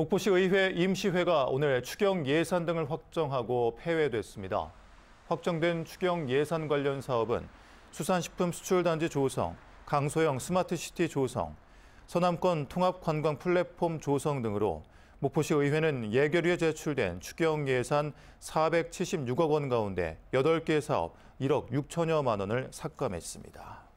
목포시의회 임시회가 오늘 추경 예산 등을 확정하고 폐회됐습니다. 확정된 추경 예산 관련 사업은 수산식품 수출단지 조성, 강소형 스마트시티 조성, 서남권 통합관광 플랫폼 조성 등으로 목포시 의회는 예결위에 제출된 추경 예산 476억 원 가운데 8개 사업 1억 6천여만 원을 삭감했습니다.